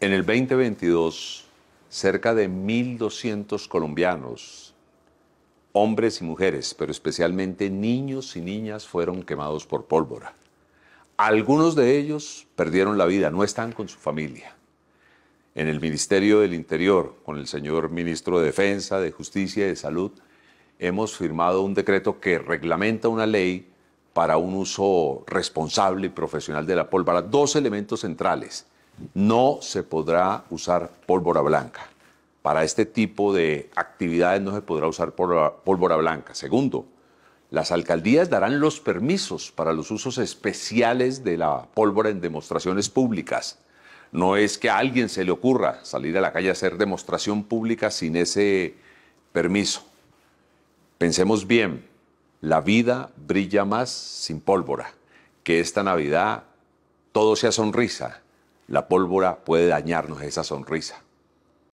En el 2022, cerca de 1.200 colombianos, hombres y mujeres, pero especialmente niños y niñas, fueron quemados por pólvora. Algunos de ellos perdieron la vida, no están con su familia. En el Ministerio del Interior, con el señor ministro de Defensa, de Justicia y de Salud, hemos firmado un decreto que reglamenta una ley para un uso responsable y profesional de la pólvora. Dos elementos centrales no se podrá usar pólvora blanca. Para este tipo de actividades no se podrá usar pólvora, blanca. Segundo, las alcaldías darán los permisos para los usos especiales de la pólvora en demostraciones públicas. No es que a alguien se le ocurra salir a la calle a hacer demostración pública sin ese permiso. Pensemos bien, la vida brilla más sin pólvora. Que esta Navidad todo sea sonrisa la pólvora puede dañarnos esa sonrisa.